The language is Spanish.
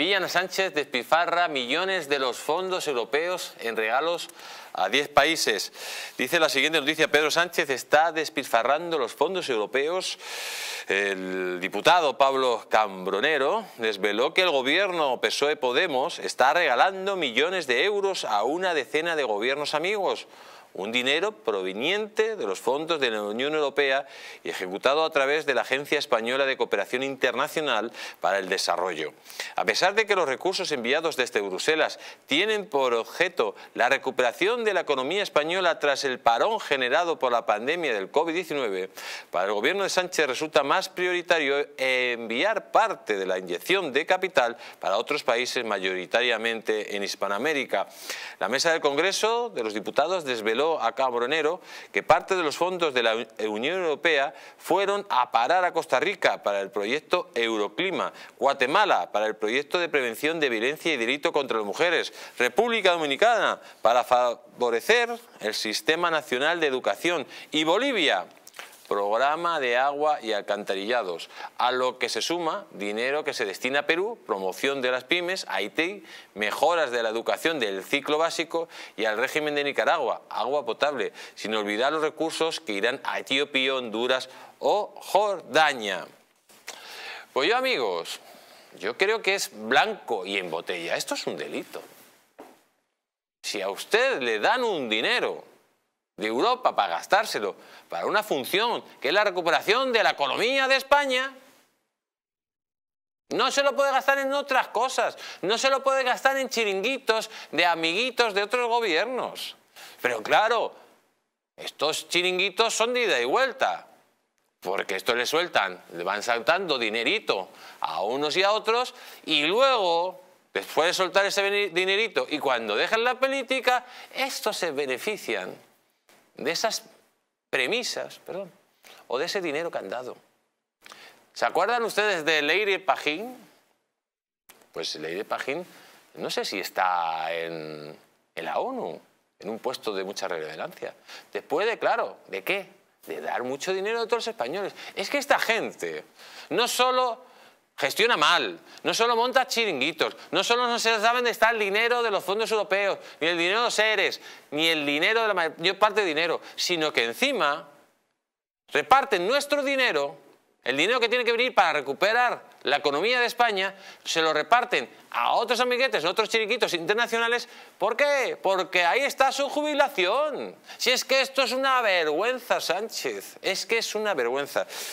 Villan Sánchez despifarra millones de los fondos europeos en regalos a 10 países. Dice la siguiente noticia, Pedro Sánchez está despilfarrando los fondos europeos. El diputado Pablo Cambronero desveló que el gobierno PSOE-Podemos está regalando millones de euros a una decena de gobiernos amigos un dinero proveniente de los fondos de la Unión Europea y ejecutado a través de la Agencia Española de Cooperación Internacional para el Desarrollo. A pesar de que los recursos enviados desde Bruselas tienen por objeto la recuperación de la economía española tras el parón generado por la pandemia del COVID-19, para el gobierno de Sánchez resulta más prioritario enviar parte de la inyección de capital para otros países mayoritariamente en Hispanoamérica. La mesa del Congreso de los Diputados desveló a Cabronero que parte de los fondos de la Unión Europea fueron a parar a Costa Rica para el proyecto Euroclima, Guatemala para el proyecto de prevención de violencia y delito contra las mujeres, República Dominicana para favorecer el Sistema Nacional de Educación y Bolivia programa de agua y alcantarillados, a lo que se suma dinero que se destina a Perú, promoción de las pymes, Haití, mejoras de la educación del ciclo básico y al régimen de Nicaragua, agua potable, sin olvidar los recursos que irán a Etiopía, Honduras o Jordania. Pues yo amigos, yo creo que es blanco y en botella, esto es un delito. Si a usted le dan un dinero de Europa para gastárselo para una función que es la recuperación de la economía de España, no se lo puede gastar en otras cosas, no se lo puede gastar en chiringuitos de amiguitos de otros gobiernos. Pero claro, estos chiringuitos son de ida y vuelta, porque esto le sueltan, le van saltando dinerito a unos y a otros y luego después de soltar ese dinerito y cuando dejan la política, estos se benefician de esas premisas, perdón, o de ese dinero que han dado. ¿Se acuerdan ustedes de Leire Pajín? Pues Leire Pajín, no sé si está en, la ONU, en un puesto de mucha relevancia. Después de, claro, ¿de qué? De dar mucho dinero a otros españoles. Es que esta gente no solo gestiona mal, no solo monta chiringuitos, no solo no se sabe dónde está el dinero de los fondos europeos, ni el dinero de los seres, ni el dinero de la mayor parte de dinero, sino que encima reparten nuestro dinero, el dinero que tiene que venir para recuperar la economía de España, se lo reparten a otros amiguetes, a otros chiringuitos internacionales. ¿Por qué? Porque ahí está su jubilación. Si es que esto es una vergüenza, Sánchez, es que es una vergüenza.